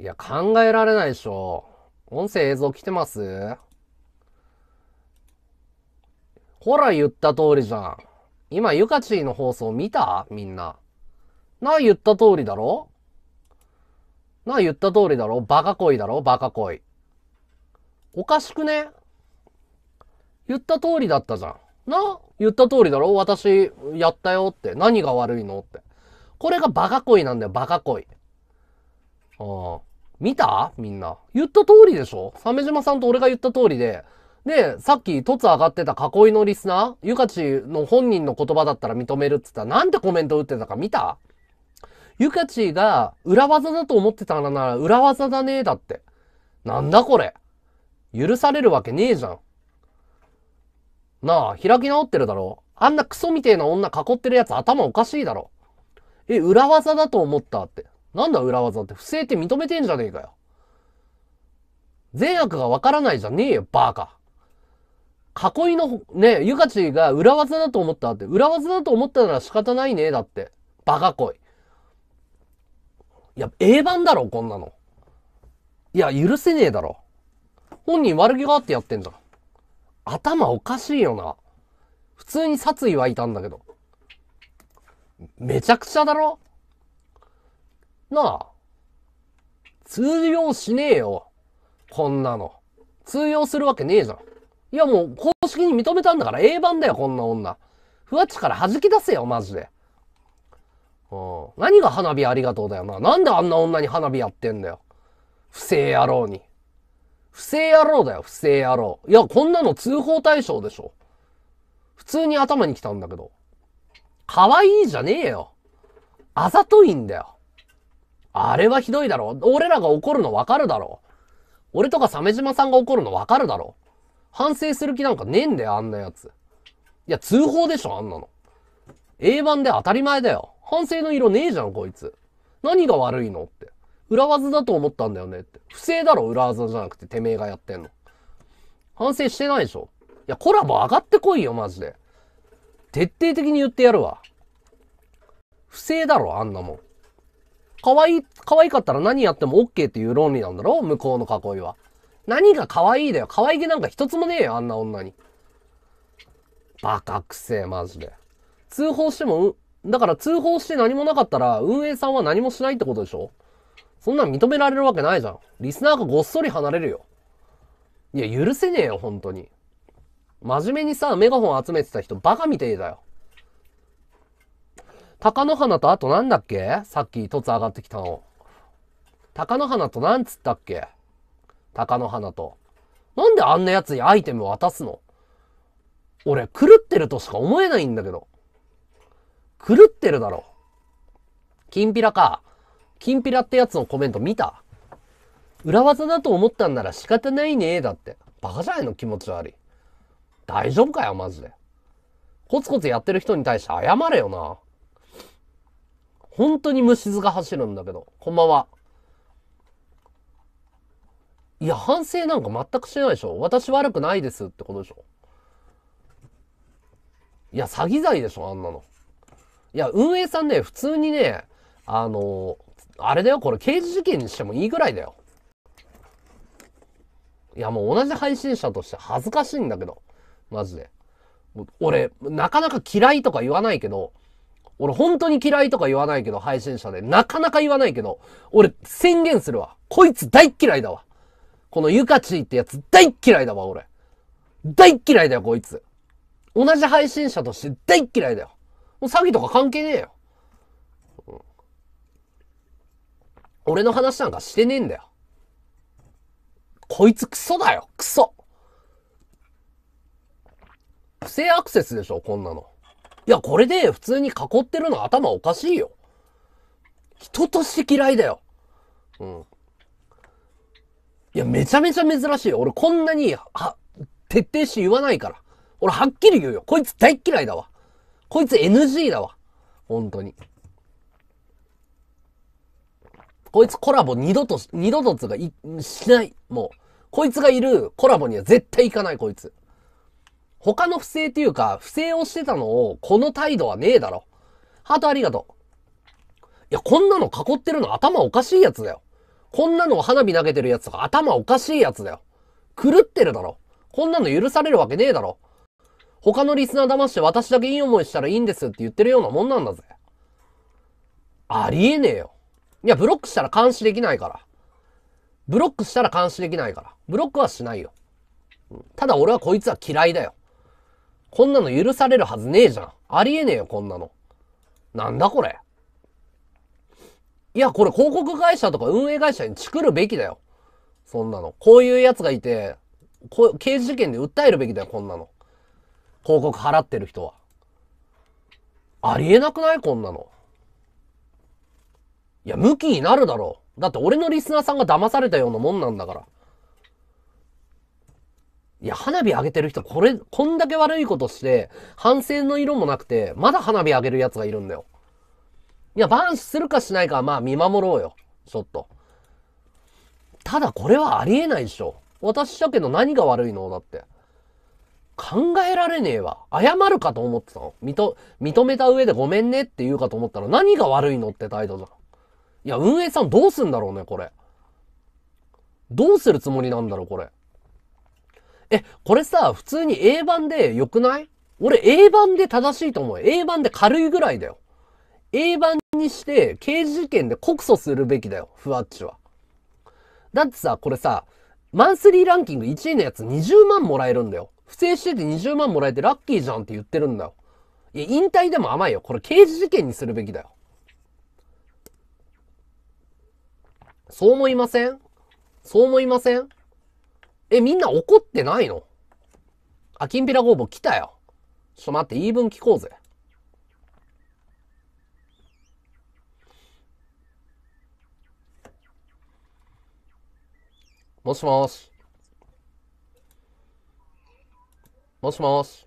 いや、考えられないでしょ。音声映像来てますほら言った通りじゃん。今、ゆかちーの放送見たみんな。なあ言った通りだろなあ言った通りだろバカ恋だろバカ恋。おかしくね言った通りだったじゃん。な言った通りだろ私、やったよって。何が悪いのって。これがバカ恋なんだよ、バカ恋。うん。見たみんな。言った通りでしょ鮫島さんと俺が言った通りで。で、さっき、凸上がってた囲いのリスナー、ゆかちの本人の言葉だったら認めるって言ったら、なんてコメント打ってたか見たゆかちが裏技だと思ってたなら裏技だねだって。なんだこれ。許されるわけねえじゃん。なあ、開き直ってるだろあんなクソみてえな女囲ってるやつ頭おかしいだろ。え、裏技だと思ったって。なんだ裏技って不正って認めてんじゃねえかよ。善悪がわからないじゃねえよ、バーカ。囲いの、ね、ゆかちが裏技だと思ったって、裏技だと思ったなら仕方ないね、だって。バカこい。いや、A 版だろ、こんなの。いや、許せねえだろ。本人悪気があってやってんじゃん。頭おかしいよな。普通に殺意はいたんだけど。めちゃくちゃだろなあ。通用しねえよ。こんなの。通用するわけねえじゃん。いやもう公式に認めたんだから A 版だよ、こんな女。ふわっちから弾き出せよ、マジで。うん。何が花火ありがとうだよな。なんであんな女に花火やってんだよ。不正野郎に。不正野郎だよ、不正野郎。いや、こんなの通報対象でしょ。普通に頭に来たんだけど。可愛いじゃねえよ。あざといんだよ。あれはひどいだろ。俺らが怒るのわかるだろ。俺とか鮫島さんが怒るのわかるだろ。反省する気なんかねえんだよ、あんなやつ。いや、通報でしょ、あんなの。A 版で当たり前だよ。反省の色ねえじゃん、こいつ。何が悪いのって。裏技だと思ったんだよねって。不正だろ、裏技じゃなくて、てめえがやってんの。反省してないでしょ。いや、コラボ上がってこいよ、マジで。徹底的に言ってやるわ。不正だろ、あんなもん。可愛い、可愛かったら何やっても OK っていう論理なんだろ向こうの囲いは。何が可愛いだよ。可愛げなんか一つもねえよ、あんな女に。バカくせえ、マジで。通報しても、だから通報して何もなかったら、運営さんは何もしないってことでしょそんなん認められるわけないじゃん。リスナーがごっそり離れるよ。いや、許せねえよ、本当に。真面目にさ、メガホン集めてた人バカみてえだよ。鷹の花とあとなんだっけさっきつ上がってきたの。鷹の花となんつったっけ鷹の花と。なんであんな奴にアイテム渡すの俺、狂ってるとしか思えないんだけど。狂ってるだろ。きんぴらか。きんぴらってやつのコメント見た裏技だと思ったんなら仕方ないねだって。バカじゃないの気持ち悪い。大丈夫かよ、マジで。コツコツやってる人に対して謝れよな。本当に虫図が走るんだけど。こんばんは。いや、反省なんか全くしてないでしょ。私悪くないですってことでしょ。いや、詐欺罪でしょ、あんなの。いや、運営さんね、普通にね、あのー、あれだよ、これ刑事事件にしてもいいぐらいだよ。いや、もう同じ配信者として恥ずかしいんだけど。マジで。俺、なかなか嫌いとか言わないけど、俺本当に嫌いとか言わないけど、配信者で。なかなか言わないけど、俺宣言するわ。こいつ大嫌いだわ。このゆかちーってやつ大嫌いだわ、俺。大嫌いだよ、こいつ。同じ配信者として大嫌いだよ。もう詐欺とか関係ねえよ。うん、俺の話なんかしてねえんだよ。こいつクソだよ、クソ。不正アクセスでしょ、こんなの。いや、これで普通に囲ってるの頭おかしいよ。人として嫌いだよ。うん。いや、めちゃめちゃ珍しいよ。俺こんなに、は、徹底して言わないから。俺はっきり言うよ。こいつ大嫌いだわ。こいつ NG だわ。本当に。こいつコラボ二度と、二度とつがい、しない。もう。こいつがいるコラボには絶対行かない、こいつ。他の不正っていうか、不正をしてたのを、この態度はねえだろ。ハートありがとう。いや、こんなの囲ってるの頭おかしいやつだよ。こんなの花火投げてるやつとか頭おかしいやつだよ。狂ってるだろ。こんなの許されるわけねえだろ。他のリスナー騙して私だけいい思いしたらいいんですって言ってるようなもんなんだぜ。ありえねえよ。いや、ブロックしたら監視できないから。ブロックしたら監視できないから。ブロックはしないよ。ただ俺はこいつは嫌いだよ。こんなの許されるはずねえじゃん。ありえねえよ、こんなの。なんだこれ。いや、これ広告会社とか運営会社にチクるべきだよ。そんなの。こういう奴がいて、こ刑事事件で訴えるべきだよ、こんなの。広告払ってる人は。ありえなくないこんなの。いや、向きになるだろう。だって俺のリスナーさんが騙されたようなもんなんだから。いや、花火上げてる人、これ、こんだけ悪いことして、反省の色もなくて、まだ花火上げる奴がいるんだよ。いや、バーンするかしないかは、まあ、見守ろうよ。ちょっと。ただ、これはありえないでしょ。私だけど何が悪いのだって。考えられねえわ。謝るかと思ってたの。認、認めた上でごめんねって言うかと思ったら何が悪いのって態度じゃん。いや、運営さんどうすんだろうね、これ。どうするつもりなんだろう、これ。え、これさ、普通に A 版で良くない俺 A 版で正しいと思う。A 版で軽いぐらいだよ。A 版にして刑事事件で告訴するべきだよ、ふわっちは。だってさ、これさ、マンスリーランキング1位のやつ20万もらえるんだよ。不正してて20万もらえてラッキーじゃんって言ってるんだよ。いや、引退でも甘いよ。これ刑事事件にするべきだよ。そう思いませんそう思いませんえ、みんな怒ってないのあ、きんぴらごぼう来たよ。ちょっと待って、言い分聞こうぜ。もしもし。もしもし。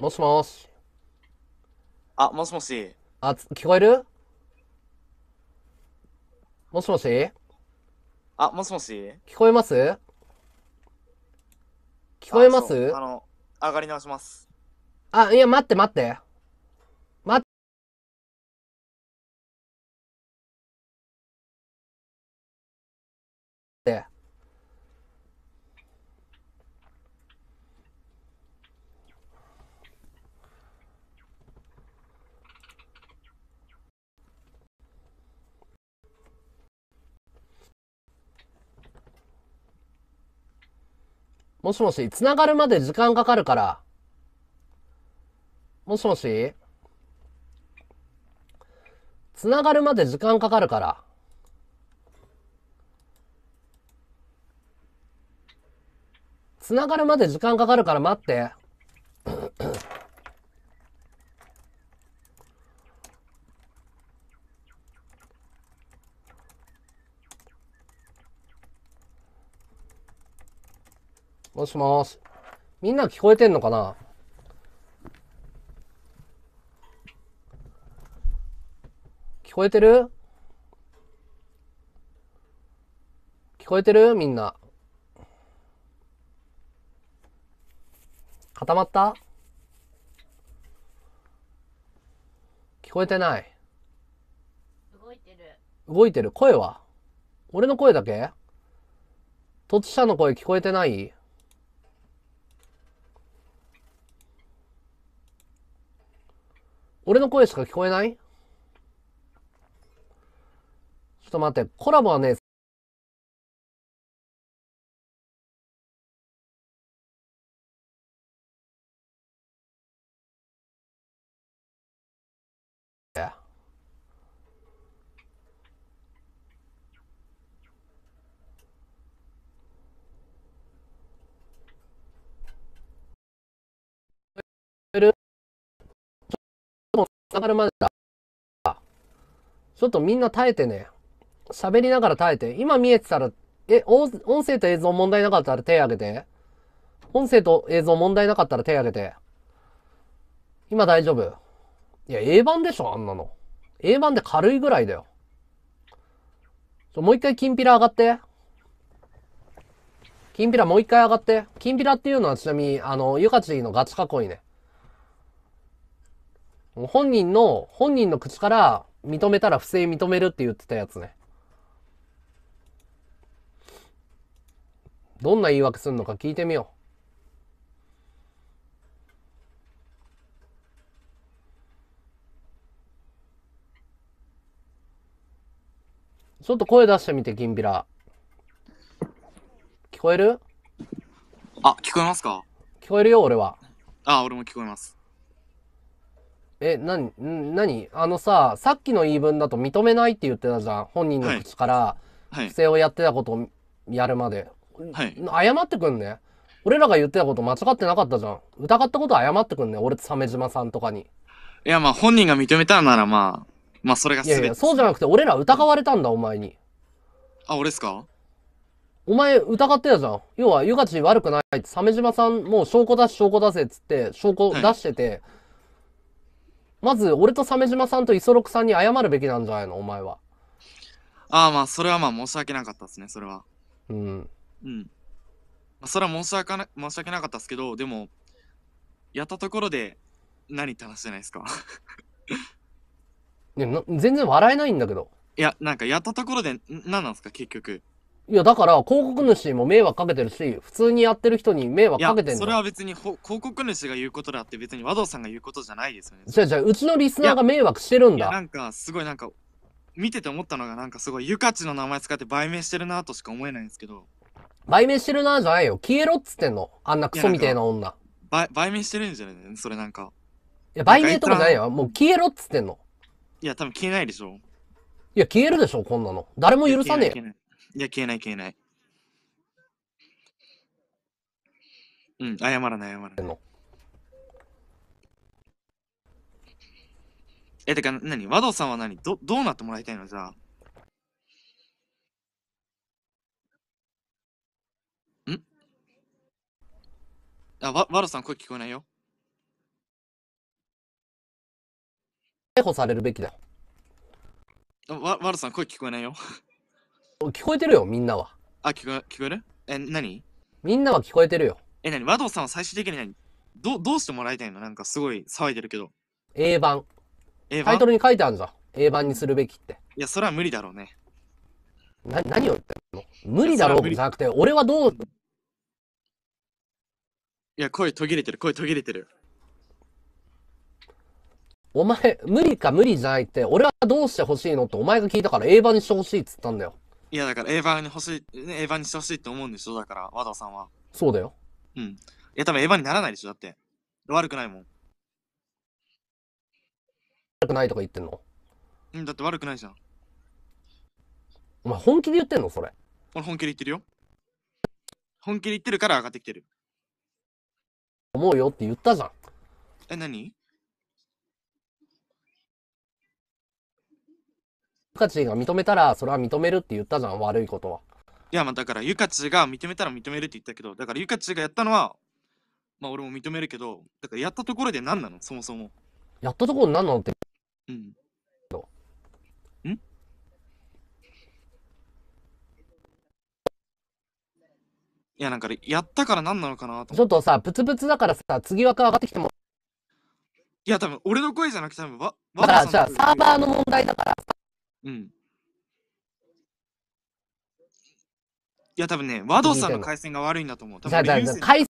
もしもし。あ、もしもし。あ、聞こえるもしもしあ、もしもし聞こえます聞こえまあすあの、上がり直します。あ、いや、待って待って。もしもし、繋がるまで時間かかるから。もしもしながるまで時間かかるからもしもしながるまで時間かかるからつながるまで時間かかるから待って。もしもし。みんな聞こえてんのかな聞こえてる聞こえてるみんな。固まった聞こえてない。動いてる。動いてる。声は俺の声だけ突者の声聞こえてない俺の声しか聞こえないちょっと待って、コラボはね、上がるまでだ。ちょっとみんな耐えてね。喋りながら耐えて。今見えてたら、え、音声と映像問題なかったら手挙げて。音声と映像問題なかったら手挙げて。今大丈夫。いや、A 版でしょ、あんなの。A 版で軽いぐらいだよ。ちょもう一回金ピラ上がって。金ピラもう一回上がって。金ピラっていうのはちなみに、あの、ゆかちのガチ囲いね。本人の、本人の口から認めたら不正認めるって言ってたやつね。どんな言い訳すんのか聞いてみよう。ちょっと声出してみて、ギンビラ。聞こえるあ、聞こえますか聞こえるよ、俺は。あ、俺も聞こえます。え、ななにあのさ、さっきの言い分だと認めないって言ってたじゃん。本人の口から、不正をやってたことをやるまで。はい。謝ってくんね。俺らが言ってたこと間違ってなかったじゃん。疑ったこと謝ってくんね。俺と鮫島さんとかに。いや、まあ本人が認めたならまあ、まあそれが全て。いやいや、そうじゃなくて俺ら疑われたんだ、お前に。あ、俺っすかお前疑ってたじゃん。要は、ゆかち悪くないって、鮫島さんもう証拠出し証拠出せっつって、証拠出してて、はいまず、俺と鮫島さんと磯六さんに謝るべきなんじゃないのお前は。ああ、まあ、それはまあ、申し訳なかったですね、それは。うん。うん。まあ、それは申し訳な申し訳なかったですけど、でも、やったところで、何って話じゃないですか。ね 全然笑えないんだけど。いや、なんかやったところで、何なんですか、結局。いや、だから、広告主も迷惑かけてるし、普通にやってる人に迷惑かけてるそれは別に広告主が言うことであって、別に和道さんが言うことじゃないですよね。じゃじゃうちのリスナーが迷惑してるんだ。なんか、すごいなんか、見てて思ったのが、なんかすごい、ゆかちの名前使って売名してるなとしか思えないんですけど。売名してるなじゃないよ。消えろっつってんの。あんなクソみたいな女。な売名してるんじゃないそれなんか。いや、売名とかじゃないよ。もう消えろっつってんの。いや、多分消えないでしょ。いや、消えるでしょ、こんなの。誰も許さねえよ。いや、消えない、消えない。うん、謝らない、謝らない。え、てか、なに和道さんは何どどうなってもらいたいのじゃあ。んあ、わ、和道さん声聞こえないよ。逮捕されるべきだ。わ、和るさん声聞こえないよ。聞こえてるよ、みんなは。あ、聞こえ、聞こえるえ、何みんなは聞こえてるよ。え、何和藤さんは最終的に何ど、どうしてもらいたいのなんかすごい騒いでるけど。A 版。A 版タイトルに書いてあるぞ。A 版にするべきって。いや、それは無理だろうね。な、何を言ってるの無理だろうじゃなくて、俺はどう、いや、声途切れてる、声途切れてる。お前、無理か無理じゃないって、俺はどうしてほしいのってお前が聞いたから A 版にしてほしいっつったんだよ。いや、だからエヴァに欲しい、エヴァにしてほしいって思うんでしょだから、和田さんは。そうだよ。うん。いや、多分エヴァにならないでしょだって。悪くないもん。悪くないとか言ってんのうん、だって悪くないじゃん。お前本気で言ってんのそれ。俺本気で言ってるよ。本気で言ってるから上がってきてる。思うよって言ったじゃん。え、何ゆかちが認めたら、それは認めるって言ったじゃん、悪いことは。いや、まあだから、ゆかちが認めたら認めるって言ったけど、だからゆかちがやったのは、まあ俺も認めるけど、だからやったところで何なの、そもそも。やったところ何なのって。うん。うんいや、なんか、やったから何なのかなと。ちょっとさ、プツプツだからさ、次枠上がってきても。いや、多分、俺の声じゃなくて、多分、わ、だからさ、サーバーの問題だから、うん。いや、多分ね、ワドさんの回線が悪いんだと思う。多分